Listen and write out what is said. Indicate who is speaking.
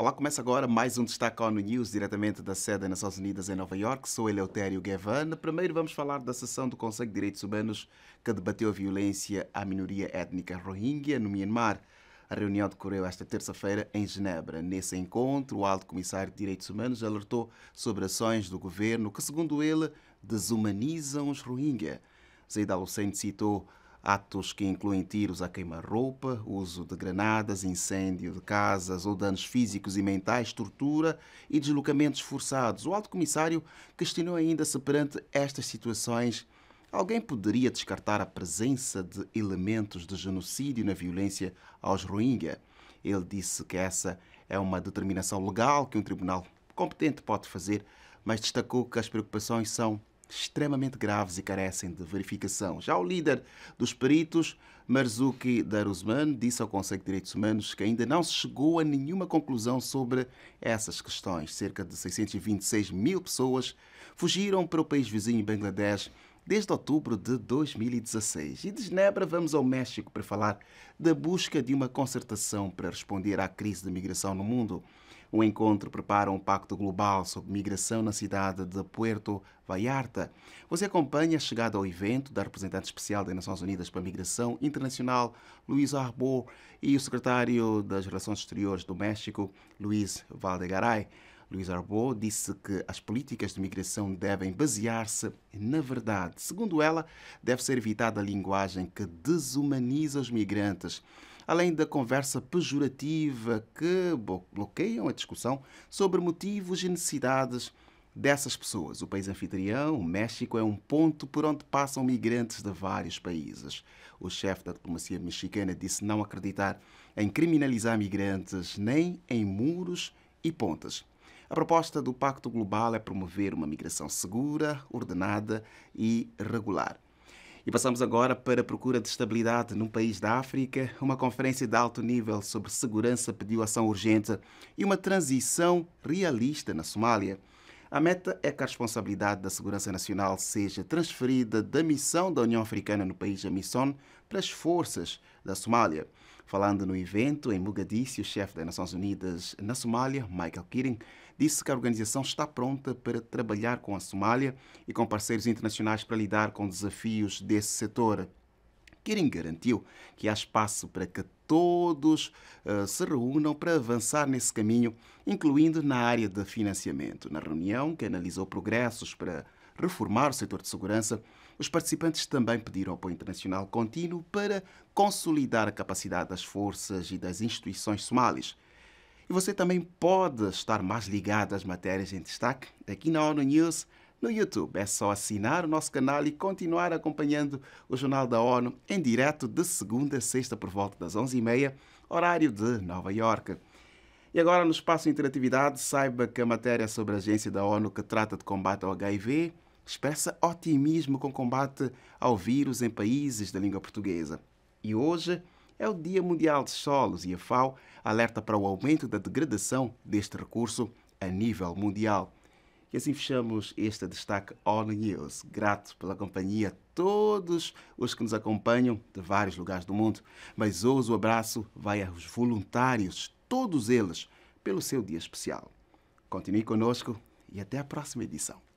Speaker 1: Olá, começa agora mais um Destaque ONU News, diretamente da sede das Nações Unidas em Nova York. Sou Eleutério Guevane. Primeiro vamos falar da sessão do Conselho de Direitos Humanos que debateu a violência à minoria étnica rohingya no Myanmar. A reunião decorreu esta terça-feira em Genebra. Nesse encontro, o alto comissário de Direitos Humanos alertou sobre ações do governo que, segundo ele, desumanizam os Rohingya. Zeid Al-Hussein citou atos que incluem tiros a queima-roupa, uso de granadas, incêndio de casas ou danos físicos e mentais, tortura e deslocamentos forçados. O alto comissário questionou ainda se perante estas situações alguém poderia descartar a presença de elementos de genocídio na violência aos Rohingya. Ele disse que essa é uma determinação legal que um tribunal competente pode fazer, mas destacou que as preocupações são extremamente graves e carecem de verificação. Já o líder dos peritos, Marzuki Darusman, disse ao Conselho de Direitos Humanos que ainda não se chegou a nenhuma conclusão sobre essas questões. Cerca de 626 mil pessoas fugiram para o país vizinho Bangladesh desde outubro de 2016. E de Genebra vamos ao México para falar da busca de uma concertação para responder à crise de migração no mundo. O encontro prepara um pacto global sobre migração na cidade de Puerto Vallarta. Você acompanha a chegada ao evento da representante especial das Nações Unidas para a Migração Internacional, Luís Arbour, e o secretário das Relações Exteriores do México, Luís Valdegaray. Luís Arbo disse que as políticas de migração devem basear-se na verdade. Segundo ela, deve ser evitada a linguagem que desumaniza os migrantes, além da conversa pejorativa que bloqueiam a discussão sobre motivos e necessidades dessas pessoas. O país anfitrião, o México, é um ponto por onde passam migrantes de vários países. O chefe da diplomacia mexicana disse não acreditar em criminalizar migrantes nem em muros e pontas. A proposta do Pacto Global é promover uma migração segura, ordenada e regular. E passamos agora para a procura de estabilidade num país da África. Uma conferência de alto nível sobre segurança pediu ação urgente e uma transição realista na Somália. A meta é que a responsabilidade da segurança nacional seja transferida da missão da União Africana no país da Missão para as forças da Somália. Falando no evento em Mogadíscio, o chefe das Nações Unidas na Somália, Michael Keating, disse que a organização está pronta para trabalhar com a Somália e com parceiros internacionais para lidar com desafios desse setor. Kering garantiu que há espaço para que todos uh, se reúnam para avançar nesse caminho, incluindo na área de financiamento. Na reunião, que analisou progressos para reformar o setor de segurança, os participantes também pediram apoio internacional contínuo para consolidar a capacidade das forças e das instituições somalis. E você também pode estar mais ligado às matérias em destaque aqui na ONU News no YouTube. É só assinar o nosso canal e continuar acompanhando o Jornal da ONU em direto de segunda a sexta por volta das 11h30, horário de Nova York. E agora, no espaço Interatividade, saiba que a matéria sobre a agência da ONU que trata de combate ao HIV expressa otimismo com combate ao vírus em países da língua portuguesa. E hoje é o Dia Mundial de Solos e a FAO alerta para o aumento da degradação deste recurso a nível mundial. E assim fechamos este destaque On News. Grato pela companhia a todos os que nos acompanham de vários lugares do mundo. Mas hoje o abraço vai aos voluntários, todos eles, pelo seu dia especial. Continue conosco e até a próxima edição.